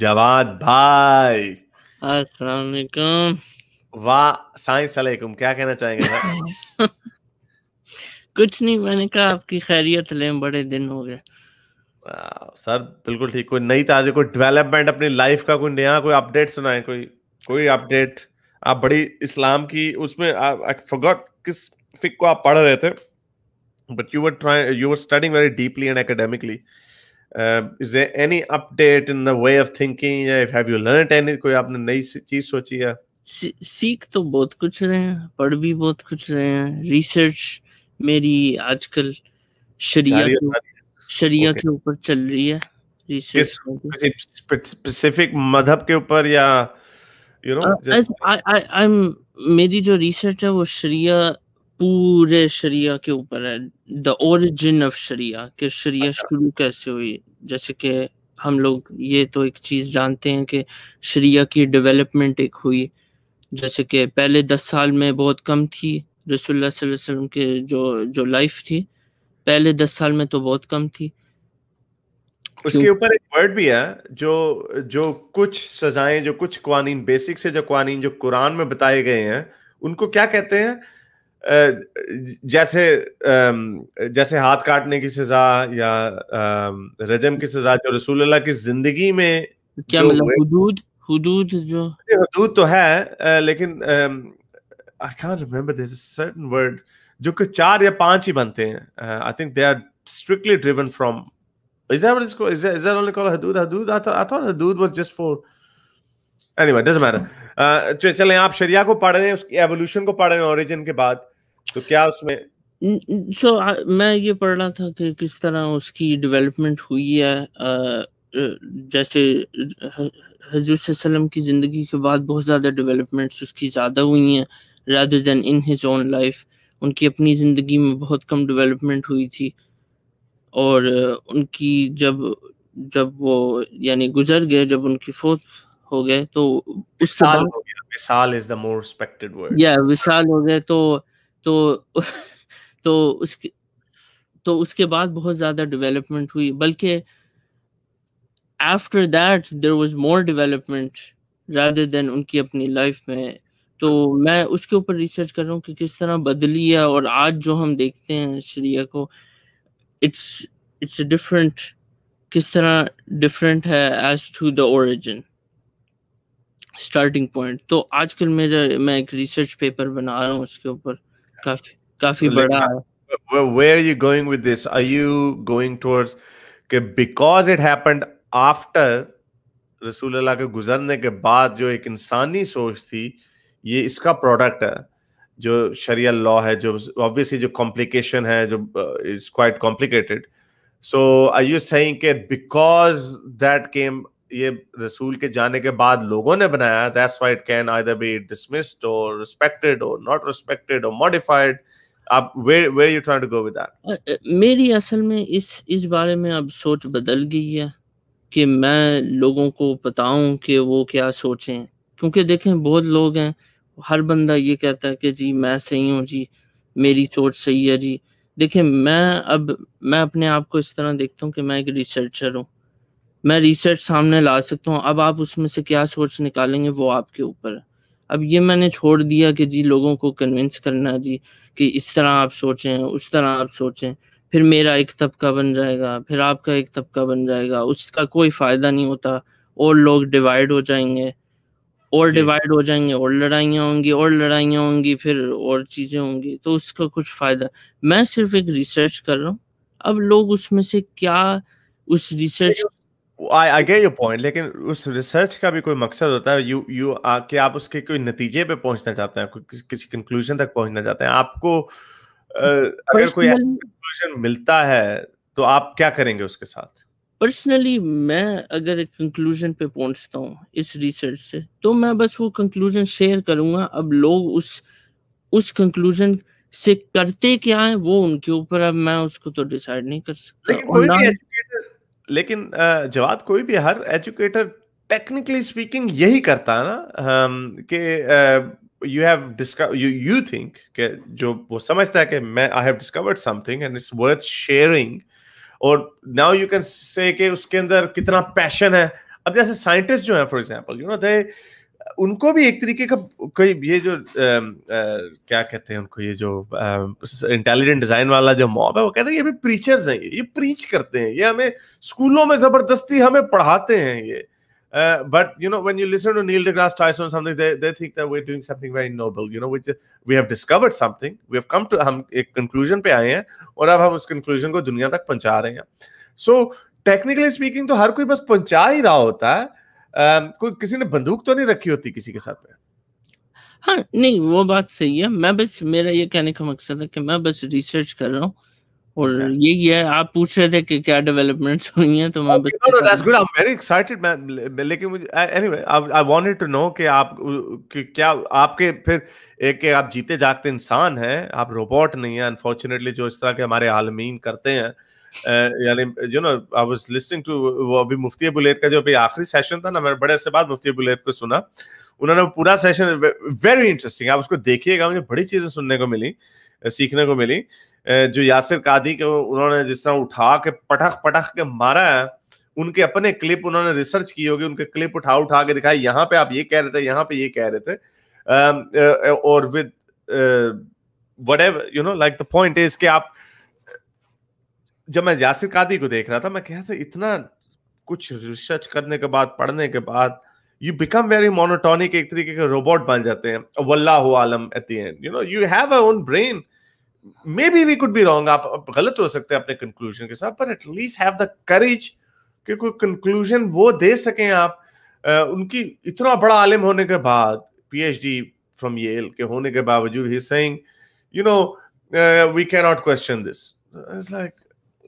जवाद भाई असलाकुम वाह साइंस अलैकुम क्या कहना चाहेंगे सर कुछ नहीं मैंने कहा आपकी खैरियत ले बड़े दिन हो गए सर बिल्कुल ठीक कोई नई ताजे कोई डेवलपमेंट अपनी लाइफ का कोई नया कोई अपडेट सुनाए कोई कोई अपडेट आप बड़ी इस्लाम की उसमें आई फॉरगॉट किस फिक को आप पढ़ रहे थे but you were try you were studying very deeply and academically Uh, is there any update in the way of thinking? Have you learned any? koi aapne nayi cheez sochi hai सीख तो बहुत कुछ रहे हैं, पढ़ भी बहुत कुछ रहे हैं। रिसर्च मेरी आजकल शरिया शरिया के ऊपर चल रही है। रिसर्च स्पेसिफिक मذहब के ऊपर या यू नो आई आई आई मेरी जो रिसर्च है वो शरिया पूरे शरिया के ऊपर है द ओरिजिन ऑफ शरिया कि शरिया अच्छा। शुरू कैसे हुई जैसे कि हम लोग ये तो एक चीज़ जानते हैं कि शरिया की डेवलपमेंट एक हुई जैसे कि पहले दस साल में बहुत कम थी रसोल्ला वसल्लम के जो जो लाइफ थी पहले दस साल में तो बहुत कम थी उसके ऊपर एक वर्ड भी है जो जो कुछ सजाएं जो कुछ कवानीन बेसिक से जो कवानीन जो कुरान में बताए गए हैं उनको क्या कहते हैं जैसे जैसे हाथ काटने की सजा या रजम की सजा जो रसूल की जिंदगी में क्या मतलब हुदूद हुदूद जो हुदूद तो है लेकिन I can't remember this certain word जो कि चार या पांच ही बनते हैं I think they are strictly driven from is that what is called? Is that, is that only called I thought हुदूद was just for anyway doesn't matter चलें आप शरिया को पढ़ रहे हैं उसकी एवोल्यूशन को पढ़ रहे हैं ओरिजिन के बाद तो क्या उसमें सो so, मैं ये पढ़ रहा था कि किस तरह उसकी डेवलपमेंट हुई है आ, जैसे हजूर वसल्लम की ज़िंदगी के बाद बहुत ज़्यादा डेवलपमेंट्स उसकी ज़्यादा हुई हैं rather than in his own life उनकी अपनी ज़िंदगी में बहुत कम डेवलपमेंट हुई थी और उनकी जब जब वो यानी गुजर गए जब उनकी फोत हो गए तो विसाल हो गया is the more respected word या विसाल हो गए तो तो तो उसके तो उसके बाद बहुत ज़्यादा डेवलपमेंट हुई बल्कि after that there was more development rather than उनकी अपनी लाइफ में तो मैं उसके ऊपर रिसर्च कर रहा हूँ कि किस तरह बदली है और आज जो हम देखते हैं श्रिया को इट्स इट्स डिफरेंट किस तरह डिफरेंट है as to the origin starting point तो आजकल मेरा मैं एक रिसर्च पेपर बना रहा हूँ उसके ऊपर काफी काफी बड़ा where are you going with this are you going towards कि because it happened after रसूलुल्लाह के गुजरने के बाद जो एक इंसानी सोच थी ये इसका प्रोडक्ट है जो शरिया लॉ है जो ऑब्वियसली जो कॉम्प्लिकेशन है जो it's quite complicated so I you saying कि बिकॉज दैट केम ये रसूल के जाने के बाद लोगों ने बनाया that's why it can either be dismissed और रिस्पेक्टेड और नॉट रिस्पेक्टेड और मॉडिफाइड आप where where you trying to go with that मेरी असल में इस इस बारे में अब सोच बदल गई है कि मैं लोगों को बताऊं कि वो क्या सोचें क्योंकि देखें बहुत लोग हैं हर बंदा ये कहता है कि जी मैं सही हूँ जी मेरी सोच सही है जी देखें मैं अब मैं अपने आप को इस तरह देखता हूँ कि मैं एक रिसर्चर हूँ मैं रिसर्च सामने ला सकता हूँ अब आप उसमें से क्या सोच निकालेंगे वो आपके ऊपर अब ये मैंने छोड़ दिया कि जी लोगों को कन्विंस करना जी कि इस तरह आप सोचें उस तरह आप सोचें फिर मेरा एक तबका बन जाएगा फिर आपका एक तबका बन जाएगा उसका कोई फ़ायदा नहीं होता और लोग डिवाइड हो जाएंगे और डिवाइड हो जाएंगे और लड़ाइयाँ होंगी और लड़ाइयाँ होंगी फिर और चीज़ें होंगी तो उसका कुछ फ़ायदा मैं सिर्फ एक रिसर्च कर रहा हूँ अब लोग उसमें से क्या उस research I I get your point लेकिन उस रिसर्च का भी कोई मकसद होता है यू यू आ, कि आप उसके कोई नतीजे पे पहुंचना चाहते हैं किस, किसी कंक्लूजन तक पहुंचना चाहते हैं आपको आ, अगर कोई कंक्लूजन मिलता है तो आप क्या करेंगे उसके साथ पर्सनली मैं अगर कंक्लूजन पे पहुंचता हूँ इस रिसर्च से तो मैं बस वो कंक्लूजन शेयर करूंगा अब लोग उस उस कंक्लूजन से करते क्या है वो उनके ऊपर अब मैं उसको तो डिसाइड नहीं कर सकता लेकिन जवाब कोई भी हर एजुकेटर टेक्निकली स्पीकिंग यही करता है ना कि you have you you think जो वो समझता है कि मैं I have discovered something and it's worth sharing और नाउ यू कैन से उसके अंदर कितना पैशन है अब जैसे साइंटिस्ट जो है for example you know they उनको भी एक तरीके का कोई ये जो आ, आ, क्या कहते हैं उनको ये जो इंटेलिजेंट डिजाइन वाला जो मॉब है वो कहते हैं ये भी प्रीचर्स हैं ये प्रीच करते हैं ये हमें स्कूलों में जबरदस्ती हमें पढ़ाते हैं ये Uh, but you know, when you listen to Neil deGrasse Tyson or something, they, they think that we're doing something very noble. You know, which we have discovered something. We have come to हम एक conclusion पे आए हैं और अब हम उस conclusion को दुनिया तक पहुंचा रहे हैं. So technically speaking, तो हर कोई बस पहुंचा ही रहा होता है. कोई किसी ने बंदूक तो नहीं रखी होती किसी के साथ में हाँ नहीं वो बात सही है मैं बस मेरा ये कहने का मकसद है कि मैं बस रिसर्च कर रहा हूँ और यही है आप पूछ रहे थे कि क्या डेवलपमेंट्स हुई हैं तो मैं बस no no that's good I am very excited मैं लेकिन मुझे anyway I wanted to know कि आप कि क्या आपके फिर एक के आप जीते जागते इंसान हैं आप रोबोट नहीं हैं अनफॉर्चूनेटली जो इस तरह के हमारे आलमीन करते हैं यानी you know I was listening to वो अभी मुफ्ती बुलेद का जो अभी आखिरी सेशन था ना मैंने बड़े अरसे बाद मुफ्ती बुलेद को सुना उन्होंने पूरा सेशन वेरी इंटरेस्टिंग आप उसको देखिएगा मुझे बड़ी चीजें सुनने को मिली सीखने को मिली जो यासिर कादी के उन्होंने जिस तरह उठा के पटख पटख के मारा है उनके अपने क्लिप उन्होंने रिसर्च की होगी उनके क्लिप उठा उठा के दिखाई यहाँ पे आप ये कह रहे थे यहाँ पे ये कह रहे थे और with whatever you know like the point is के आप uh, जब मैं यासिर कादी को देख रहा था मैं कह था इतना कुछ रिसर्च करने के बाद पढ़ने के बाद यू बिकम वेरी मोनोटोनिक एक तरीके के रोबोट बन जाते हैं वल्लाह आलम at the end you know you have a own brain maybe we could be wrong आप गलत हो सकते हैं अपने कंक्लूजन के साथ पर एटलीस्ट हैव द करेज कि कोई कंक्लूजन वो दे सकें आप आ, उनकी इतना बड़ा आलिम होने के बाद पीएचडी फ्रॉम येल के होने के बावजूद ही saying you know we can not question this it's like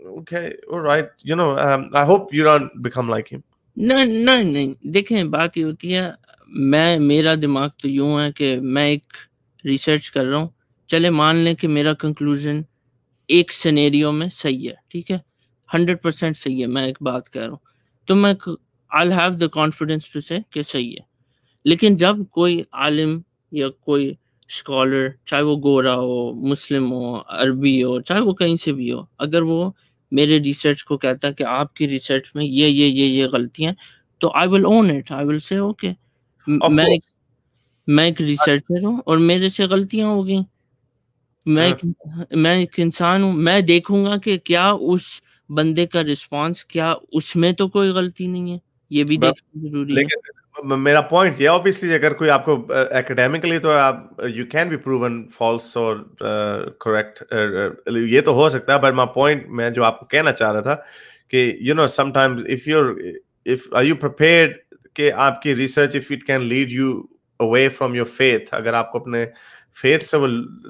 okay all right you know um, i hope you don't become like him no no नहीं देखें बात ये होती है मैं मेरा दिमाग तो यूं है कि मैं एक रिसर्च कर रहा हूँ चले मान लें कि मेरा कंक्लूजन एक सिनेरियो में सही है ठीक है हंड्रेड परसेंट सही है मैं एक बात कह रहा हूँ तो मैं I have the confidence to say कि सही है लेकिन जब कोई आलिम या कोई स्कॉलर चाहे वो गोरा हो मुस्लिम हो अरबी हो चाहे वो कहीं से भी हो अगर वो मेरे रिसर्च को कहता है कि आपकी रिसर्च में ये ये ये ये गलतियां तो I will own it I will say okay मैं एक, मैं एक रिसर्चर हूँ और मेरे से गलतियां हो गई मैं एक, मैं एक इंसान हूँ मैं देखूंगा कि क्या उस बंदे का रिस्पांस क्या उसमें तो कोई गलती नहीं है ये भी देखना जरूरी है मेरा पॉइंट ये ऑब्वियसली अगर कोई आपको एकेडमिकली तो आप you can be proven false और करेक्ट ये तो हो सकता है बट माय पॉइंट मैं जो आपको कहना चाह रहा था कि you know sometimes if you if are you prepared कि आपकी research if it can lead you away from your faith अगर आपको अपने फेथ से वो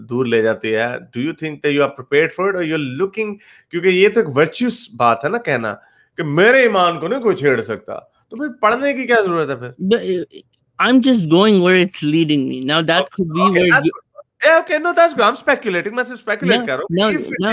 दूर ले जाती है do you think that you are prepared for it और यू आर लुकिंग क्योंकि ये तो एक वर्चुअस बात है ना कहना कि मेरे ईमान को नहीं कोई छेड़ सकता तो फिर पढ़ने की क्या जरूरत है फिर I'm just going where it's leading me. Now that could be okay, where you... yeah, okay, no, that's good. I'm speculating. मैं सिर्फ speculate कर रहा हूँ. No, no,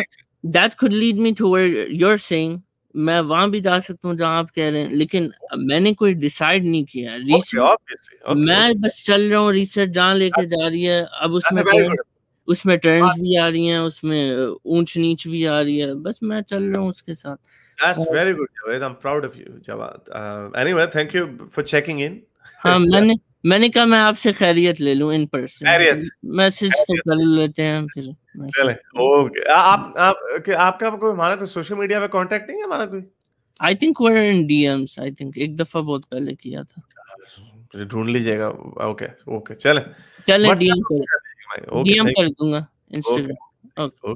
that could lead me to where you're saying. मैं वहाँ भी जा सकता हूँ जहाँ आप कह रहे हैं लेकिन मैंने कोई डिसाइड नहीं किया रिसर्च okay, obviously, okay, मैं okay. बस चल रहा हूँ रिसर्च जहाँ लेके जा रही है अब उसमें उसमें टर्न्स भी आ रही हैं उसमें ऊंच नीच भी आ रही है बस मैं चल रहा हूँ उसके साथ That's uh, very good, Javed. I'm proud of you, Javed. Uh, anyway, thank you for checking in. हाँ मैंने मैंने कहा मैं आपसे खैरियत ले लूं इन पर्सन खैरियत मैसेज तो कर लेते हैं फिर चले ओके आप आप कि आपका कोई हमारा कोई सोशल मीडिया पे कांटेक्ट नहीं है हमारा कोई I think were in DMs I think एक दफा बहुत पहले किया था ढूंढ लीजिएगा ओके ओके चले चले डीएम कर डीएम कर दूंगा इंस्टाग्राम ओके